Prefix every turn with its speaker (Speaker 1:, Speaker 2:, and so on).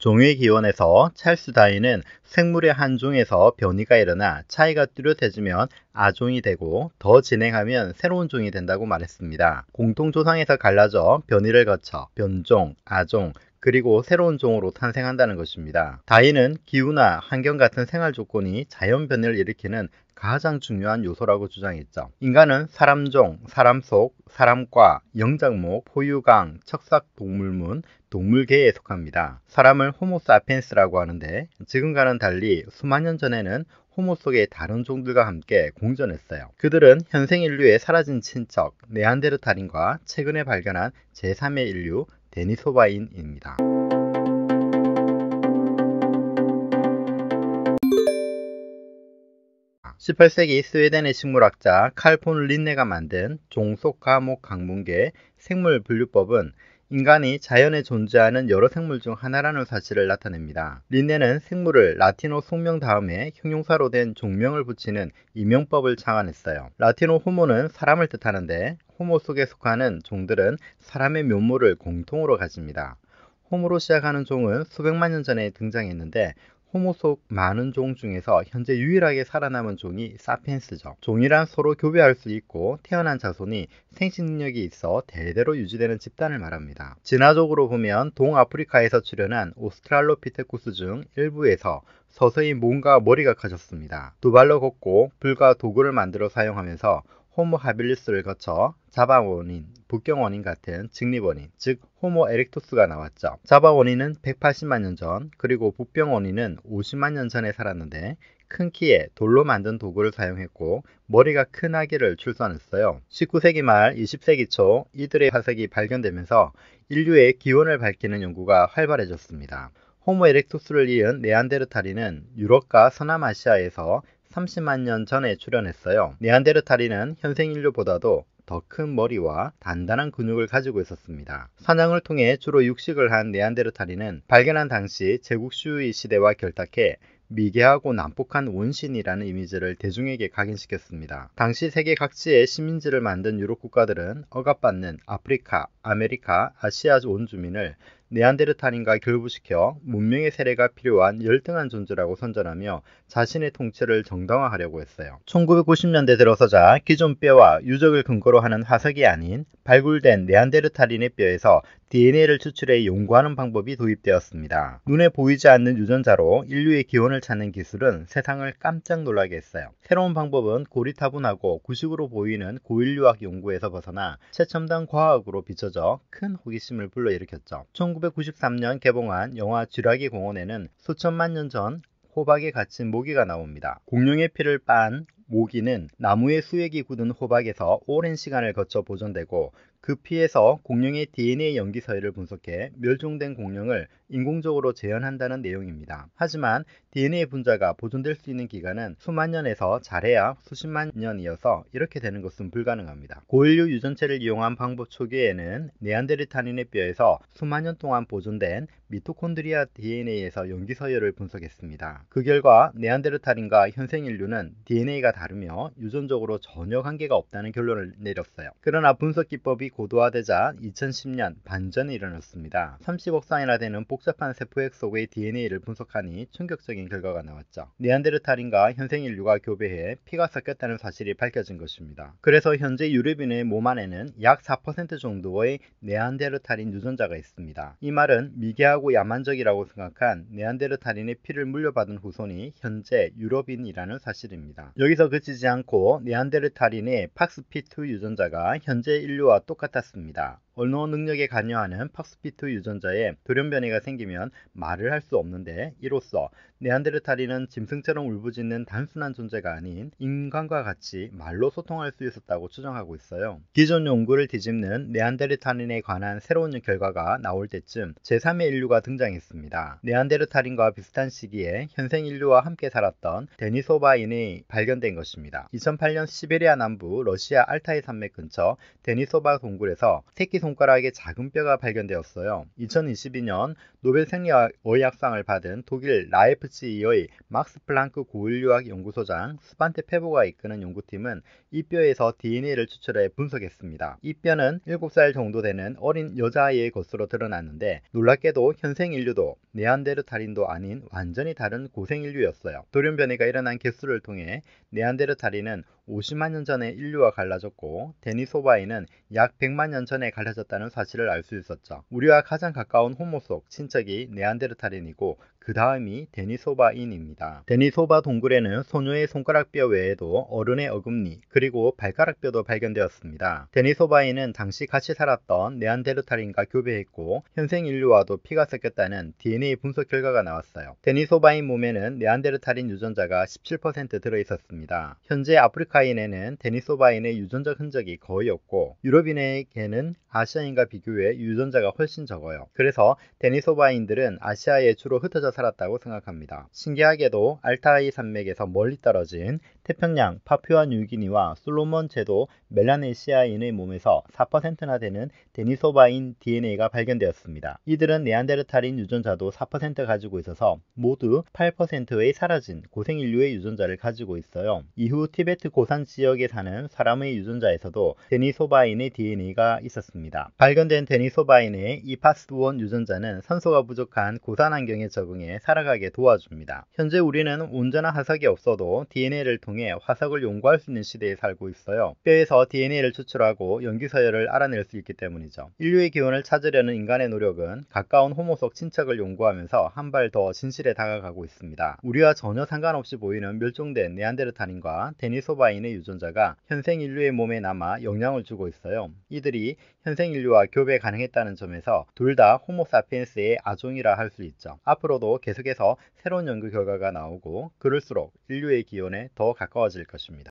Speaker 1: 종의 기원에서 찰스 다윈은 생물의 한 종에서 변이가 일어나 차이가 뚜렷해지면 아종이 되고 더 진행하면 새로운 종이 된다고 말했습니다. 공통조상에서 갈라져 변이를 거쳐 변종, 아종, 그리고 새로운 종으로 탄생한다는 것입니다. 다인은 기후나 환경 같은 생활 조건이 자연 변이를 일으키는 가장 중요한 요소라고 주장했죠. 인간은 사람종, 사람 속, 사람과, 영장목, 포유강, 척삭동물문, 동물계에 속합니다. 사람을 호모사피엔스라고 하는데 지금과는 달리 수만 년 전에는 호모 속의 다른 종들과 함께 공존했어요. 그들은 현생 인류의 사라진 친척 네안데르탈인과 최근에 발견한 제3의 인류 데니소바인입니다. 18세기 스웨덴의 식물학자 칼폰 린네가 만든 종속과목 강문계 생물 분류법은 인간이 자연에 존재하는 여러 생물 중 하나라는 사실을 나타냅니다. 린네는 생물을 라틴어 속명 다음에 형용사로 된 종명을 붙이는 이명법을 창안했어요. 라틴어 호모는 사람을 뜻하는데 호모 속에 속하는 종들은 사람의 면모를 공통으로 가집니다. 호모로 시작하는 종은 수백만 년 전에 등장했는데 호모 속 많은 종 중에서 현재 유일하게 살아남은 종이 사피엔스죠. 종이란 서로 교배할 수 있고 태어난 자손이 생식 능력이 있어 대대로 유지되는 집단을 말합니다. 진화적으로 보면 동아프리카에서 출현한 오스트랄로피테쿠스 중 일부에서 서서히 몸과 머리가 커졌습니다. 두 발로 걷고 불과 도구를 만들어 사용하면서 호모 하빌리스를 거쳐 자바 원인, 북경 원인 같은 직립 원인, 즉 호모 에렉토스가 나왔죠. 자바 원인은 180만 년 전, 그리고 북경 원인은 50만 년 전에 살았는데 큰 키에 돌로 만든 도구를 사용했고 머리가 큰 아기를 출산했어요. 19세기 말 20세기 초 이들의 화석이 발견되면서 인류의 기원을 밝히는 연구가 활발해졌습니다. 호모 에렉토스를 이은 네안데르탈인은 유럽과 서남아시아에서 30만 년 전에 출현했어요. 네안데르탈인은 현생 인류보다도 더 큰 머리와 단단한 근육을 가지고 있었습니다. 사냥을 통해 주로 육식을 한 네안데르탈인은 발견한 당시 제국 수유의 시대와 결탁해 미개하고 난폭한 원신이라는 이미지를 대중에게 각인시켰습니다. 당시 세계 각지의 시민지를 만든 유럽 국가들은 억압받는 아프리카, 아메리카, 아시아 원주민을 네안데르탈인과 결부시켜 문명의 세례가 필요한 열등한 존재라고 선전하며 자신의 통치를 정당화하려고 했어요. 1990년대 들어서자 기존 뼈와 유적을 근거로 하는 화석이 아닌 발굴된 네안데르탈인의 뼈에서 DNA를 추출해 연구하는 방법이 도입되었습니다. 눈에 보이지 않는 유전자로 인류의 기원을 찾는 기술은 세상을 깜짝 놀라게 했어요. 새로운 방법은 고리타분하고 구식으로 보이는 고인류학 연구에서 벗어나 최첨단 과학으로 비춰져 큰 호기심을 불러일으켰죠. 1993년 개봉한 영화 쥐라기 공원에는 수천만 년 전 호박에 갇힌 모기가 나옵니다. 공룡의 피를 빤 모기는 나무의 수액이 굳은 호박에서 오랜 시간을 거쳐 보존되고 그피에서 공룡의 DNA 연기 서열을 분석해 멸종된 공룡을 인공적으로 재현한다는 내용입니다. 하지만 DNA 분자가 보존될 수 있는 기간은 수만 년에서 잘해야 수십만 년이어서 이렇게 되는 것은 불가능합니다. 고인류 유전체를 이용한 방법 초기에는 네안데르탄인의 뼈에서 수만 년 동안 보존된 미토콘드리아 DNA에서 연기 서열을 분석했습니다. 그 결과 네안데르탈인과 현생 인류는 DNA가 다르며 유전적으로 전혀 관계가 없다는 결론을 내렸어요. 그러나 분석 기법이 고도화되자 2010년 반전이 일어났습니다. 30억 상이나 되는 복잡한 세포핵 속의 DNA를 분석하니 충격적인 결과가 나왔죠. 네안데르탈인과 현생 인류가 교배해 피가 섞였다는 사실이 밝혀진 것입니다. 그래서 현재 유럽인의 몸 안에는 약 4% 정도의 네안데르탈인 유전자가 있습니다. 이 말은 미개하고 야만적이라고 생각한 네안데르탈인의 피를 물려받은 후손이 현재 유럽인이라는 사실입니다. 여기서 그치지 않고 네안데르탈인의 팍스피2 유전자가 현재 인류와 똑같은 똑같았습니다. 언어 능력에 관여하는 팍스피트 유전자에 돌연변이가 생기면 말을 할 수 없는데 이로써 네안데르탈인은 짐승처럼 울부짖는 단순한 존재가 아닌 인간과 같이 말로 소통할 수 있었다고 추정하고 있어요. 기존 연구를 뒤집는 네안데르탈인에 관한 새로운 결과가 나올 때쯤 제3의 인류가 등장했습니다. 네안데르탈인과 비슷한 시기에 현생 인류와 함께 살았던 데니소바인이 발견된 것입니다. 2008년 시베리아 남부 러시아 알타이 산맥 근처 데니소바 동굴에서 새끼 손가락에 작은 뼈가 발견되었어요. 2022년 노벨 생리의학상을 받은 독일 라이프치히의 막스 플랑크 고인류학 연구소장 스반테 페보가 이끄는 연구팀은 이 뼈에서 DNA를 추출해 분석했습니다. 이 뼈는 7살 정도 되는 어린 여자아이의 것으로 드러났는데 놀랍게도 현생 인류도 네안데르탈인도 아닌 완전히 다른 고생 인류였어요. 돌연 변이가 일어난 개수를 통해 네안데르탈인은 50만 년 전에 인류와 갈라졌고 데니소바인은 약 100만 년 전에 갈라졌다는 사실을 알 수 있었죠. 우리와 가장 가까운 호모 속 친척이 네안데르탈인이고 그 다음이 데니소바인입니다. 데니소바 동굴에는 소녀의 손가락뼈 외에도 어른의 어금니 그리고 발가락뼈도 발견되었습니다. 데니소바인은 당시 같이 살았던 네안데르탈인과 교배했고 현생 인류와도 피가 섞였다는 DNA 분석 결과가 나왔어요. 데니소바인 몸에는 네안데르탈인 유전자가 17% 들어있었습니다. 현재 아프리카인에는 데니소바인의 유전적 흔적이 거의 없고 유럽인의 개는 아시아인과 비교해 유전자가 훨씬 적어요. 그래서 데니소바인들은 아시아에 주로 흩어져 살았다고 생각합니다. 신기하게도 알타이 산맥에서 멀리 떨어진 태평양 파푸아 뉴기니와 솔로몬 제도 멜라네시아인의 몸에서 4%나 되는 데니소바인 DNA가 발견되었습니다. 이들은 네안데르탈인 유전자도 4% 가지고 있어서 모두 8%의 사라진 고생인류의 유전자를 가지고 있어요. 이후 티베트 고산 지역에 사는 사람의 유전자에서도 데니소바인의 DNA가 있었습니다. 있습니다. 발견된 데니소바인의 이 파스1 유전자는 산소가 부족한 고산 환경에 적응해 살아가게 도와줍니다. 현재 우리는 온전한 화석이 없어도 DNA를 통해 화석을 연구할 수 있는 시대에 살고 있어요. 뼈에서 DNA를 추출하고 연기서열을 알아낼 수 있기 때문이죠. 인류의 기원을 찾으려는 인간의 노력은 가까운 호모 석 친척을 연구하면서 한 발 더 진실에 다가가고 있습니다. 우리와 전혀 상관없이 보이는 멸종된 네안데르탄인과 데니소바인의 유전자가 현생 인류의 몸에 남아 영향을 주고 있어요. 이들이 현 현생 인류와 교배 가능했다는 점에서 둘 다 호모사피엔스의 아종이라 할 수 있죠. 앞으로도 계속해서 새로운 연구 결과가 나오고 그럴수록 인류의 기원에 더 가까워질 것입니다.